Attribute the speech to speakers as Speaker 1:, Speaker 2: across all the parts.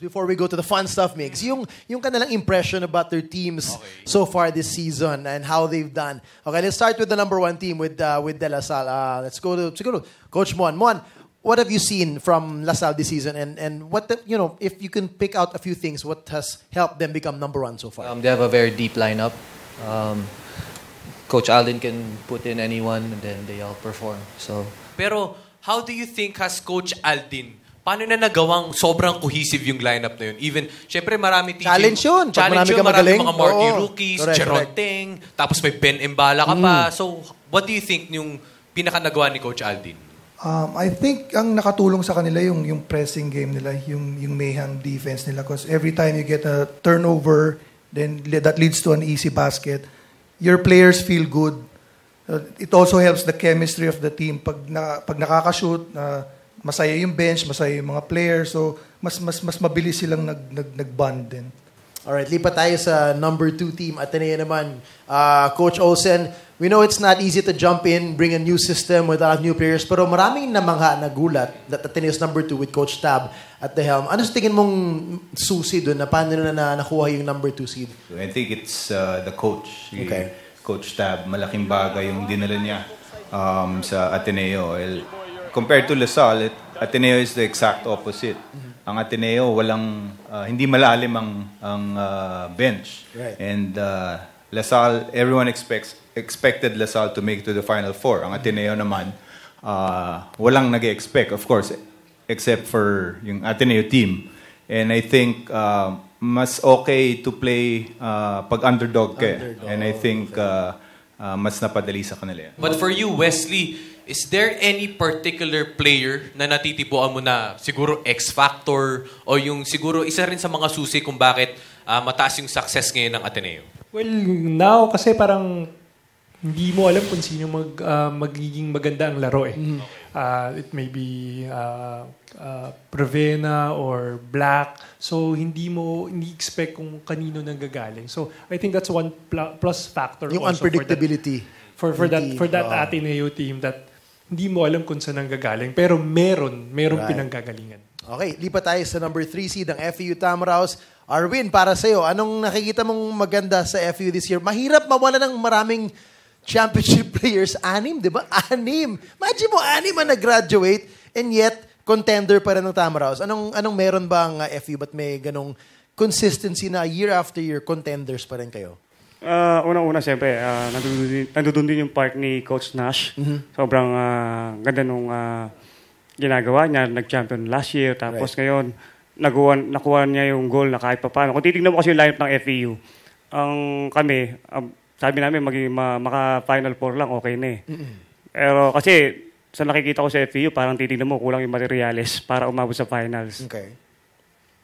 Speaker 1: Before we go to the fun stuff, mix. yung, yung kanalang impression about their teams okay. so far this season and how they've done. Okay, let's start with the number one team with uh, with De La Salle. Uh, let's go to siguro, Coach Mon. Mon, what have you seen from La Salle this season? And, and what, the, you know, if you can pick out a few things, what has helped them become number one so far? Um, they have a
Speaker 2: very deep lineup. Um, Coach Allen can put in anyone and then they all perform. So. Pero how do you think has Coach Alden Paano na nagawang sobrang cohesive yung lineup na yun? Even, syempre marami teaching. Challenge yun. challenge marami yun, marami magaling, mga marquee oo, rookies, correct, Jerron tapos may Ben Imbala ka mm. pa. So, what do you think yung pinakanagawa ni Coach Aldin?
Speaker 1: Um, I think ang nakatulong sa kanila yung yung pressing game nila, yung yung mayhem defense nila because every time you get a turnover, then that leads to an easy basket. Your players feel good. Uh, it also helps the chemistry of the team pag na, pag nakaka-shoot, uh, masaya yung bench, masaya yung mga players. So, mas mas mas mabilis silang nag, nag nag-bond din. All right, lipat tayo sa number two team Ateneo naman. Uh, Coach Olsen, we know it's not easy to jump in, bring a new system with a lot of new players, pero maraming namangha na gulat that Ateneo's number two with Coach Tab at the helm. Ano sa tingin mong susi doon na paano na, na nakuha yung number two seed?
Speaker 3: I think it's uh, the coach. Okay. Coach Tab, malaking bagay yung dinala niya um, sa Ateneo. El, compared to Lasal, it, Ateneo is the exact opposite. Mm-hmm. Ang Ateneo, walang, uh, hindi malalim ang, ang uh, bench. Right. And uh, ah, Lasal, everyone expects expected Lasal to make it to the Final Four. Ang mm-hmm. Ateneo naman, uh, walang nag expect of course, except for yung Ateneo team. And I think uh, mas okay to play uh, pag underdog ka. Eh. Underdog. And I think uh, uh, mas napadali sa kanila. But for
Speaker 2: you, Wesley, is there any particular player na natitipuan mo na siguro X-Factor o yung siguro isa rin sa mga susi kung bakit uh, mataas yung success ngayon ng Ateneo?
Speaker 4: Well, now kasi parang hindi mo alam kung sino mag, uh, magiging maganda ang laro eh. Mm-hmm. Uh, it may be uh, ah, uh, Prevena or Black. So, hindi mo ni-expect kung kanino nanggagaling. So, I think that's one pl- plus factor Yung also unpredictability. For, that, for, for that, for that uh, Ateneo team that hindi mo alam kung saan nanggagaling. Pero meron, merong right. pinanggagalingan.
Speaker 1: Okay, lipat tayo sa number 3 seed ng FAU Tamaraws. Arwin, para sa'yo, anong nakikita mong maganda sa FAU this year? Mahirap mawala ng maraming championship players, anim, di ba? Anim. Imagine mo, anim ang nag-graduate and yet, contender pa rin ng Tamaraws. Anong, anong meron ba ang uh, FU? Ba't may ganong consistency na year after year, contenders pa rin kayo? Uh, ah,
Speaker 5: Unang-una, siyempre, uh, ah, nandun, din, nandun din yung part ni Coach Nash. Mm-hmm. Sobrang uh, ganda nung uh, ginagawa niya. Nag-champion last year. Tapos right. ngayon, nakuha, nakuha niya yung goal na kahit pa paano. Kung titignan mo kasi yung lineup ng FAU, ang kami, uh, sabi namin maging ma- maka final four lang okay na eh. Mm-mm. Pero kasi sa nakikita ko sa FPU parang titingnan mo kulang yung materials para umabot sa finals. Okay.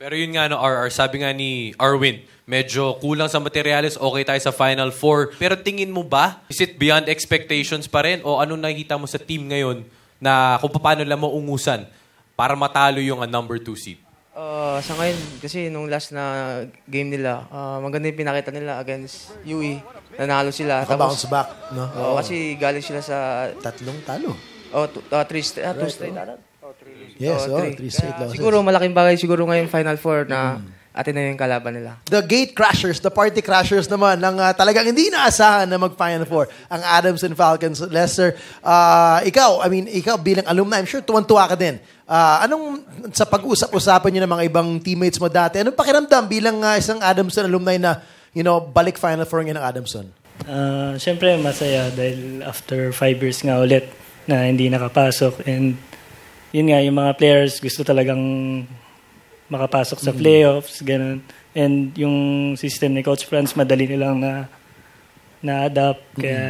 Speaker 2: Pero yun nga no, RR, sabi nga ni Arwin, medyo kulang sa materials, okay tayo sa Final Four. Pero tingin mo ba, is it beyond expectations pa rin? O anong nakikita mo sa team ngayon na kung paano lang maungusan para matalo yung uh, number two seed?
Speaker 5: Uh, sa ngayon, kasi nung last na game nila, uh, maganda yung pinakita nila against UE. Nanalo sila. Naka-bounce back, no? Oo, oh. kasi galing sila sa... Tatlong talo. Oo, oh, uh, three, st- right, two straight. Oh. oh yes, oh, three. Oh, three straight losses. Siguro
Speaker 1: malaking bagay siguro ngayon Final Four na mm
Speaker 5: atin na yung kalaban nila.
Speaker 1: The gate crashers, the party crashers naman, ng uh, ah, talagang hindi inaasahan na mag-Final Four, ang Adams and Falcons. Lester, uh, ikaw, I mean, ikaw bilang alumni, I'm sure tuwan-tuwa ka din. Uh, anong, sa pag-usap-usapan niyo ng mga ibang teammates mo dati, anong pakiramdam bilang uh, isang Adamson alumni na, you know, balik Final Four ng Adamson?
Speaker 4: Uh, Siyempre, masaya dahil after five years nga ulit na hindi nakapasok and yun nga, yung mga players gusto talagang makapasok sa mm-hmm. playoffs, ganun. And yung system ni Coach Franz, madali nilang na, na-adapt. Mm-hmm. Kaya,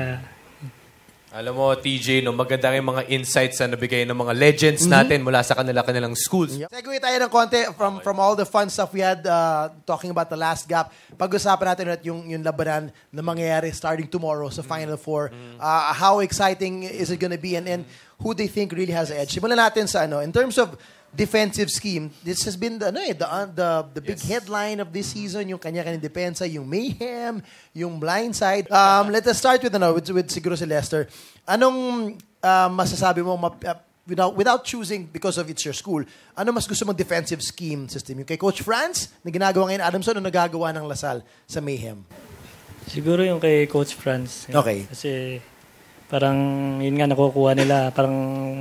Speaker 2: alam mo, TJ, no, maganda rin mga insights na nabigay ng mga legends mm-hmm. natin mula sa kanila kanilang schools. Yep.
Speaker 1: Segue tayo ng konti from, from all the fun stuff we had uh, talking about the last gap. Pag-usapan natin ulit yung, yung labanan na mangyayari starting tomorrow sa Final Four. Uh, how exciting is it gonna be and, and who they think really has the edge? Simulan natin sa ano, in terms of defensive scheme. This has been the, ano eh, the, uh, the, the big yes. headline of this season, yung kanya-kanyang depensa, yung mayhem, yung blindside. Um, let us start with, ano, with, with siguro si Lester. Anong uh, masasabi mo, map, uh, without, without choosing because of it's your school, ano mas gusto mong defensive scheme system? Yung kay Coach France, na ginagawa ngayon Adamson, o nagagawa ng Lasal sa mayhem?
Speaker 4: Siguro yung kay Coach France. Okay. Kasi parang yun nga nakukuha nila, parang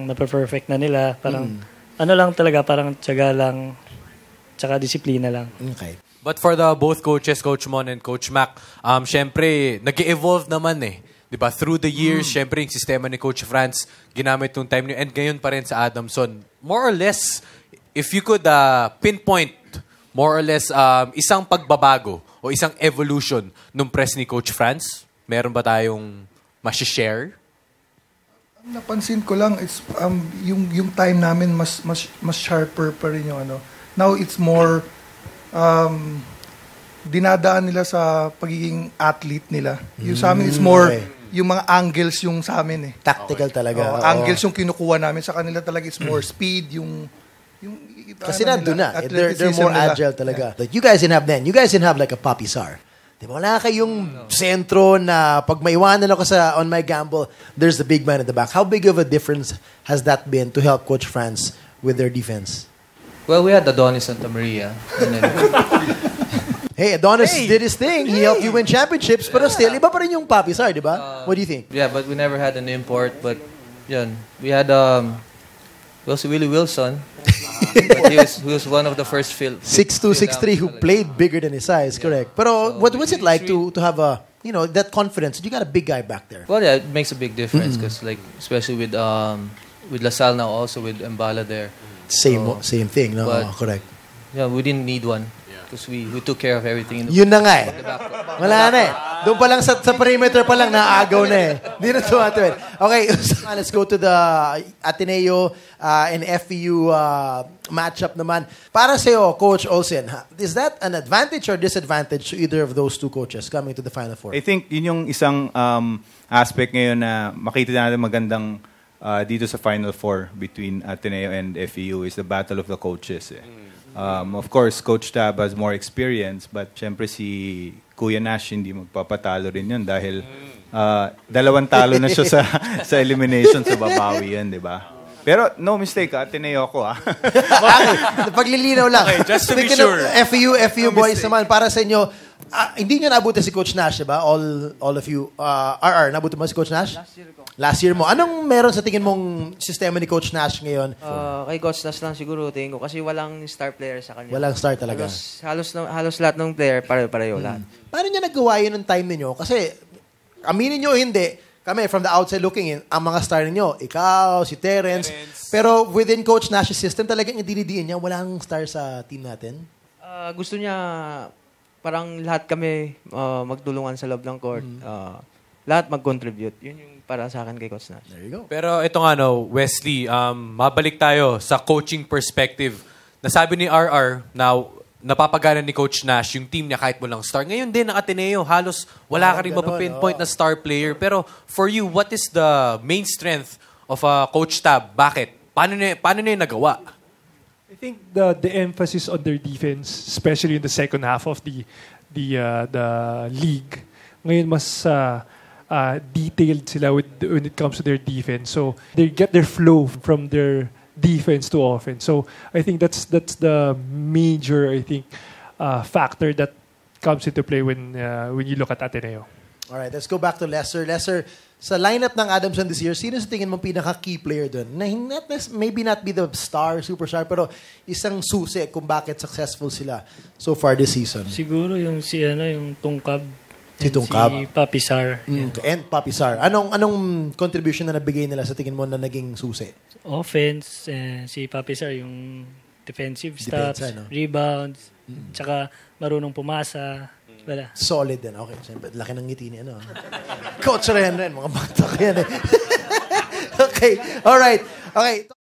Speaker 4: na-perfect na nila, parang mm ano lang talaga, parang tiyaga lang, tsaka disiplina lang. Okay.
Speaker 2: But for the both coaches, Coach Mon and Coach Mac, um, syempre, nag evolve naman eh. 'di ba? Through the years, mm. syempre yung sistema ni Coach France, ginamit nung time niyo and ngayon pa rin sa Adamson. More or less, if you could uh, pinpoint more or less um, isang pagbabago o isang evolution nung press ni Coach France, meron ba tayong ma-share?
Speaker 3: Ang napansin ko lang is
Speaker 1: um, yung yung time namin mas mas mas sharper pa rin yung ano. Now it's more um, dinadaan nila sa pagiging athlete nila. Yung sa amin is mm, more okay. yung mga angles yung sa amin eh. Tactical talaga. Oh, Oo. Angles yung kinukuha namin sa kanila talaga is more speed yung yung Kasi ano nandun na. Eh, they're, they're more nila. agile talaga. Like you guys didn't have then. You guys didn't have like a poppy Sar. Di ba, wala kayong sentro na pag maiwanan ako sa on my gamble, there's the big man at the back. How big of a difference has that been to help Coach France with their defense?
Speaker 2: Well, we had Adonis Santa Maria. And then...
Speaker 1: hey, Adonis hey. did his thing. He helped you win championships, yeah. pero still, iba pa rin yung Papi Sar, di ba? Uh, What do you think?
Speaker 2: Yeah, but we never had an import, but yun. We had um, Wilson, Willie Wilson. he, was, he was one of the first field. Six two, six three, who
Speaker 1: played bigger than his size, yeah. correct? But uh, so, what was it like to, to have a you know that confidence? You got a big guy back
Speaker 2: there. Well, yeah, it makes a big difference because mm-hmm. like especially with um, with Lasal now also with Mbala there.
Speaker 1: Same so, same thing, no? But, oh, correct.
Speaker 2: Yeah, we didn't need
Speaker 1: one because we, we took care of everything. In the Yun na nga eh. Wala na eh. Doon pa lang sa, sa perimeter pa lang, naagaw na eh. Hindi na tumatawid. Okay, so let's go to the Ateneo uh, and FEU uh, matchup naman. Para sa'yo, Coach Olsen, is that an advantage or disadvantage to either of those two coaches coming to the Final Four? I
Speaker 3: think yun yung isang um, aspect ngayon na makita natin magandang uh, dito sa Final Four between Ateneo and FEU is the battle of the coaches. Eh. Mm. Um, of course, Coach Tab has more experience, but syempre si Kuya Nash hindi magpapatalo rin yun dahil uh, dalawang talo na siya sa, sa elimination sa babawi yan, di ba? Pero no mistake, Ateneo ko ha. Paglilinaw lang. Okay, just to Speaking be sure.
Speaker 1: FU, FU no boys mistake. naman, para sa inyo, Ah, hindi nyo naabuti si Coach Nash, di ba? All, all of you. Uh, ah, RR, naabuti mo si Coach Nash? Last year ko. Last year mo. Anong meron sa tingin mong sistema ni Coach Nash ngayon? Ah,
Speaker 5: kay Coach Nash lang siguro tingin ko kasi walang star player sa kanya. Walang star talaga. Halos, halos, halos lahat ng player pare-pareho hmm. lahat.
Speaker 1: Paano nyo nagawa yun ng time ninyo? Kasi, aminin nyo hindi, kami, from the outside looking in, ang mga star ninyo, ikaw, si Terrence. Pero within Coach Nash's system, talagang idinidiin niya, walang star sa team natin.
Speaker 5: Ah, gusto niya parang lahat kami uh, magtulungan sa love ng court. Mm-hmm. Uh, lahat mag-contribute. Yun yung para sa akin kay Coach Nash. There you go.
Speaker 2: Pero ito nga, no, Wesley, um, mabalik tayo sa coaching perspective. Nasabi ni RR na napapagana ni Coach Nash yung team niya kahit walang star. Ngayon din, ang Ateneo, halos wala ka ah, rin mapapinpoint oh. na star player. Pero for you, what is the main strength of uh, Coach Tab? Bakit? Paano niya, paano niya nagawa?
Speaker 4: I think the the emphasis on their defense, especially in the second half of the the uh, the league, ngayon mas uh, uh, detailed sila with, when it comes to their defense. So they get their flow from their defense to offense. So I think that's that's the major I think uh, factor that comes into play when uh, when you look at Ateneo.
Speaker 1: Alright, let's go back to Lesser. Lesser, sa lineup ng Adamson this year, sino sa tingin mo pinaka-key player doon? Na not, maybe not be the star, superstar, pero isang susi kung bakit successful sila
Speaker 4: so far this season. Siguro yung si ano, yung Tungkab. Si Tungkab. Si Papisar.
Speaker 1: Mm, yeah. And Papisar. Anong anong contribution na nabigay nila sa tingin mo na naging susi?
Speaker 4: Offense, eh, si Sar, yung defensive stats, Depensa, no? rebounds, mm. tsaka marunong pumasa. Wala. Solid din. Okay. Siyempre, laki ng ngiti ni ano.
Speaker 3: Coach Ren Ren, mga bata yan eh. okay. All right. Okay.